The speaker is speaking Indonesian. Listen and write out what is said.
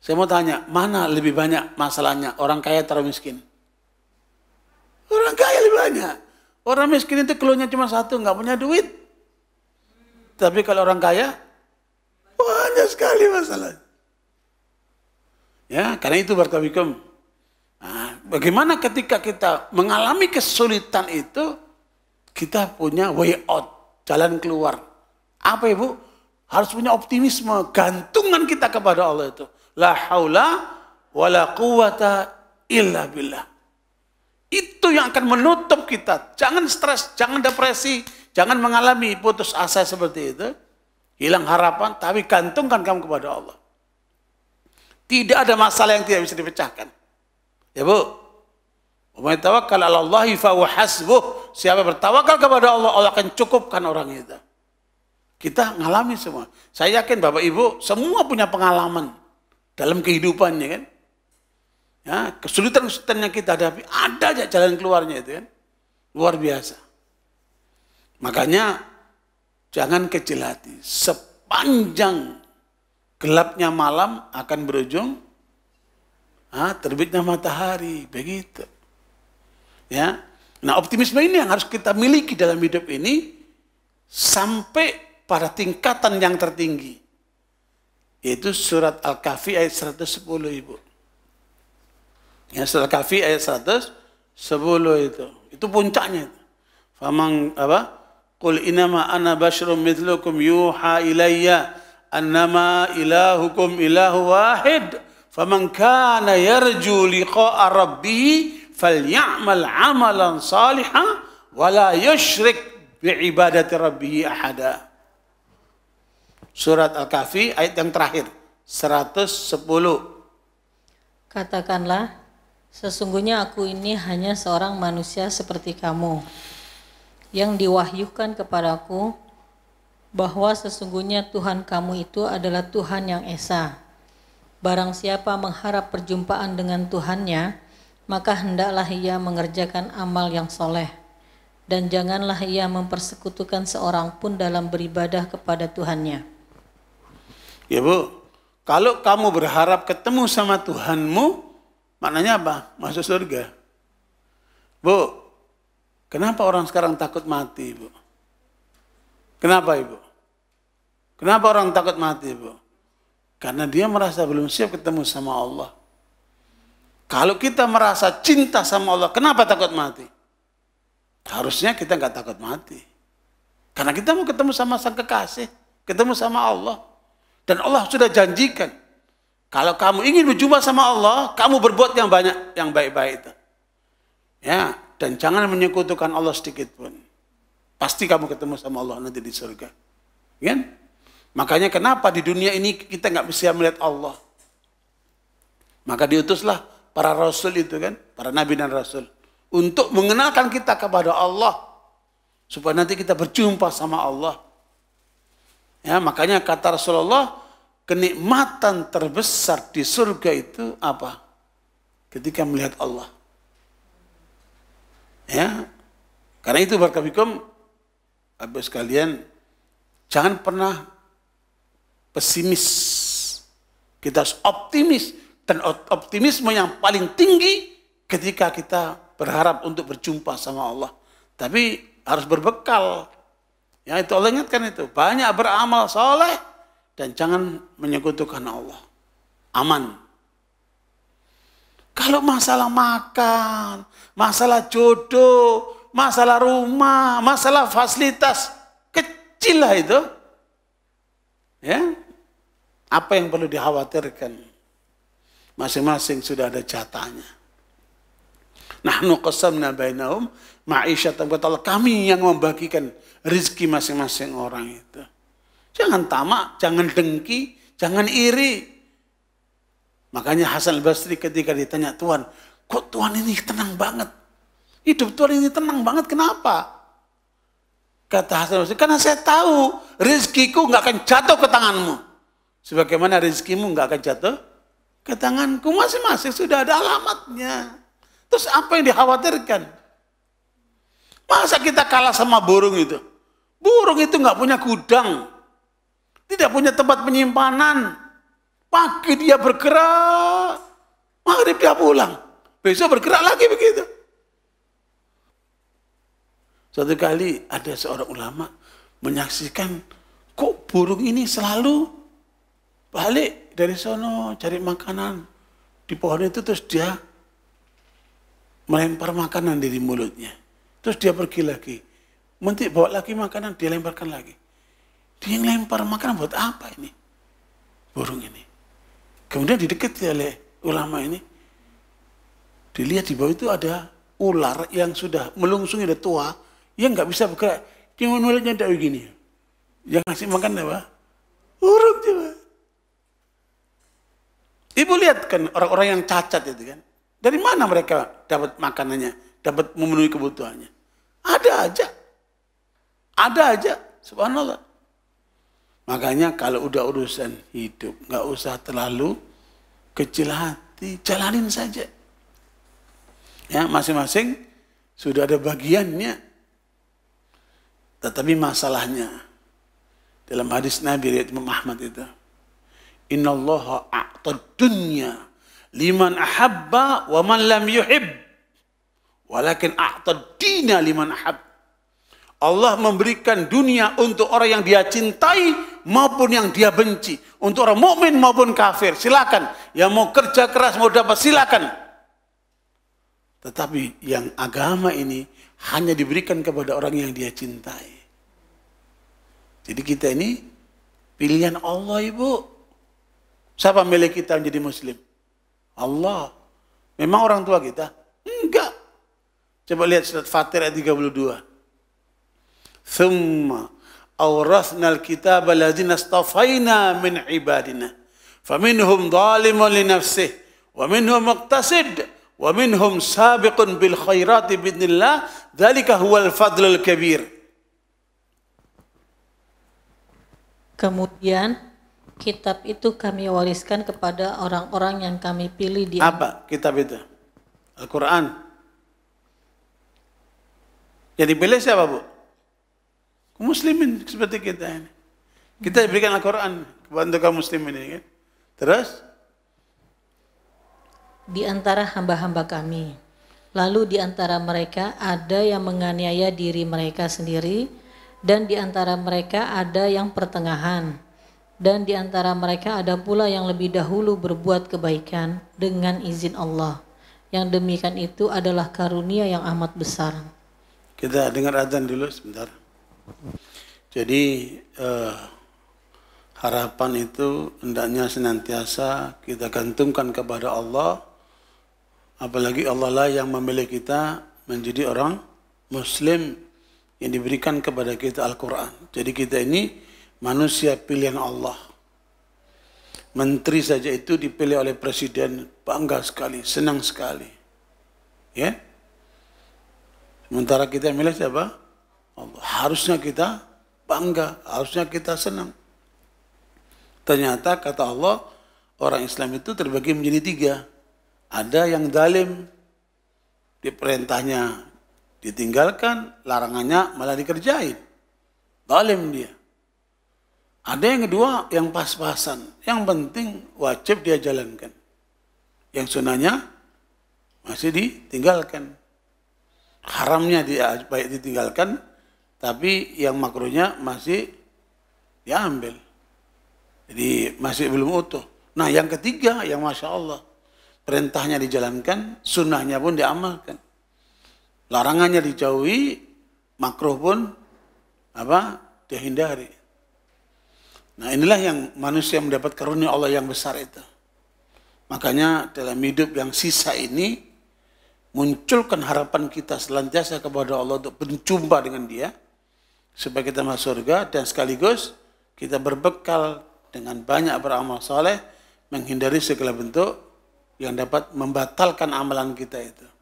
Saya mau tanya, mana lebih banyak masalahnya? Orang kaya atau miskin? Orang kaya lebih banyak. Orang miskin itu keluhnya cuma satu, nggak punya duit. Tapi kalau orang kaya, banyak sekali masalah. Ya, karena itu barkawikum. Nah, bagaimana ketika kita mengalami kesulitan itu, kita punya way out, jalan keluar. Apa ibu? Harus punya optimisme, gantungan kita kepada Allah itu. La haula wala quwata illa billah. Itu yang akan menutup kita. Jangan stres, jangan depresi, jangan mengalami putus asa seperti itu. Hilang harapan, tapi gantungkan kamu kepada Allah. Tidak ada masalah yang tidak bisa dipecahkan. Ya bu, Umay tawakal ala Allahi hasbuh. Siapa bertawakal kepada Allah, Allah akan cukupkan orang itu. Kita ngalami semua. Saya yakin Bapak Ibu semua punya pengalaman dalam kehidupannya kan. Ya, kesulitan-kesulitan yang kita hadapi ada aja jalan keluarnya itu kan. Luar biasa. Makanya jangan kecil hati. Sepanjang gelapnya malam akan berujung ha, terbitnya matahari, begitu. Ya. Nah, optimisme ini yang harus kita miliki dalam hidup ini sampai pada tingkatan yang tertinggi. Yaitu surat Al-Kahfi ayat 110 Ibu. Ya, surat Al-Kahfi ayat 110 itu. Itu puncaknya. Faman apa? Qul inama ana basyrum mithlukum yuha ilayya annama ilahukum ilahu wahid. Faman kana yarju liqa'a rabbih falyamal amalan salihan wala yushrik bi'ibadati rabbihi ahada. Surat Al-Kahfi ayat yang terakhir 110. Katakanlah, sesungguhnya aku ini hanya seorang manusia seperti kamu yang diwahyukan kepadaku bahwa sesungguhnya Tuhan kamu itu adalah Tuhan yang Esa. Barang siapa mengharap perjumpaan dengan Tuhannya, maka hendaklah ia mengerjakan amal yang soleh. Dan janganlah ia mempersekutukan seorang pun dalam beribadah kepada Tuhannya. Ya bu, kalau kamu berharap ketemu sama Tuhanmu, maknanya apa? Masuk surga. Bu, kenapa orang sekarang takut mati, Bu? Kenapa, Ibu? Kenapa orang takut mati, Bu? Karena dia merasa belum siap ketemu sama Allah. Kalau kita merasa cinta sama Allah, kenapa takut mati? Harusnya kita nggak takut mati. Karena kita mau ketemu sama sang kekasih, ketemu sama Allah. Dan Allah sudah janjikan. Kalau kamu ingin berjumpa sama Allah, kamu berbuat yang banyak, yang baik-baik itu. Ya, dan jangan menyekutukan Allah sedikit pun. Pasti kamu ketemu sama Allah nanti di surga. Ya? Makanya kenapa di dunia ini kita nggak bisa melihat Allah. Maka diutuslah para rasul itu kan, para nabi dan rasul. Untuk mengenalkan kita kepada Allah. Supaya nanti kita berjumpa sama Allah. Ya, makanya kata Rasulullah, kenikmatan terbesar di surga itu apa? Ketika melihat Allah. Ya, karena itu barakabikum, habis kalian jangan pernah pesimis. Kita harus optimis. Dan optimisme yang paling tinggi ketika kita berharap untuk berjumpa sama Allah. Tapi harus berbekal Ya itu Allah ingatkan itu. Banyak beramal soleh dan jangan menyekutukan Allah. Aman. Kalau masalah makan, masalah jodoh, masalah rumah, masalah fasilitas, kecil lah itu. Ya, apa yang perlu dikhawatirkan? Masing-masing sudah ada jatahnya. Nahnu qasamna bainahum ma'isyatan Kata Allah, kami yang membagikan rizki masing-masing orang itu. Jangan tamak, jangan dengki, jangan iri. Makanya Hasan al-Basri ketika ditanya, Tuhan, kok Tuhan ini tenang banget? Hidup Tuhan ini tenang banget, kenapa? Kata Hasan al-Basri, karena saya tahu rizkiku nggak akan jatuh ke tanganmu. Sebagaimana rizkimu nggak akan jatuh ke tanganku masing-masing sudah ada alamatnya. Terus apa yang dikhawatirkan? Masa kita kalah sama burung itu? Burung itu nggak punya gudang. Tidak punya tempat penyimpanan. Pagi dia bergerak. Maghrib dia pulang. Besok bergerak lagi begitu. Satu kali ada seorang ulama menyaksikan kok burung ini selalu balik dari sono cari makanan di pohon itu terus dia melempar makanan dari mulutnya. Terus dia pergi lagi. Menteri bawa lagi makanan, dia lemparkan lagi. Dia yang lempar makanan buat apa ini? Burung ini. Kemudian didekati oleh ulama ini. Dilihat di bawah itu ada ular yang sudah melungsung sudah tua. Yang nggak bisa bergerak. Cuma mulutnya tidak begini. Yang ngasih makan apa? Burung coba. Ibu lihat kan orang-orang yang cacat itu kan. Dari mana mereka dapat makanannya, dapat memenuhi kebutuhannya? Ada aja. Ada aja, subhanallah. Makanya kalau udah urusan hidup, nggak usah terlalu kecil hati, jalanin saja. Ya, masing-masing sudah ada bagiannya. Tetapi masalahnya dalam hadis Nabi riwayat Imam Ahmad itu, "Innallaha dunya liman ahabba wa man lam yuhib. Walakin dina liman ahab. Allah memberikan dunia untuk orang yang dia cintai maupun yang dia benci. Untuk orang mukmin maupun kafir. Silakan. Yang mau kerja keras mau dapat silakan. Tetapi yang agama ini hanya diberikan kepada orang yang dia cintai. Jadi kita ini pilihan Allah ibu. Siapa milik kita menjadi muslim? Allah. Memang orang tua kita? Enggak. Coba lihat surat Fatir ayat 32. Thumma awrathna al-kitab alladzina astafaina min ibadina. Faminhum zalimun li nafsih. Wa minhum muqtasid. Wa minhum sabiqun bil khairati bidnillah. Dhalika huwal fadlul kabir. Kemudian Kitab itu kami wariskan kepada orang-orang yang kami pilih di Apa kitab itu? Al-Quran. jadi pilih siapa bu? Muslimin seperti kita ini. Kita berikan Al-Quran kepada kaum muslimin ini kan. Terus? Di antara hamba-hamba kami. Lalu di antara mereka ada yang menganiaya diri mereka sendiri dan di antara mereka ada yang pertengahan dan di antara mereka ada pula yang lebih dahulu berbuat kebaikan dengan izin Allah. Yang demikian itu adalah karunia yang amat besar. Kita dengar adzan dulu sebentar. Jadi uh, harapan itu hendaknya senantiasa kita gantungkan kepada Allah. Apalagi Allah lah yang memilih kita menjadi orang Muslim yang diberikan kepada kita Al-Quran. Jadi kita ini manusia pilihan Allah. Menteri saja itu dipilih oleh presiden, bangga sekali, senang sekali. Ya. Sementara kita milih siapa? Allah. Harusnya kita bangga, harusnya kita senang. Ternyata kata Allah, orang Islam itu terbagi menjadi tiga. Ada yang dalim, diperintahnya, ditinggalkan, larangannya malah dikerjain. Dalim dia. Ada yang kedua yang pas-pasan. Yang penting wajib dia jalankan. Yang sunahnya masih ditinggalkan. Haramnya dia baik ditinggalkan, tapi yang makruhnya masih diambil. Jadi masih belum utuh. Nah yang ketiga yang Masya Allah. Perintahnya dijalankan, sunnahnya pun diamalkan. Larangannya dijauhi, makruh pun apa dihindari. Nah inilah yang manusia mendapat karunia Allah yang besar itu. Makanya dalam hidup yang sisa ini munculkan harapan kita selanjutnya kepada Allah untuk berjumpa dengan Dia supaya kita masuk surga dan sekaligus kita berbekal dengan banyak beramal soleh menghindari segala bentuk yang dapat membatalkan amalan kita itu.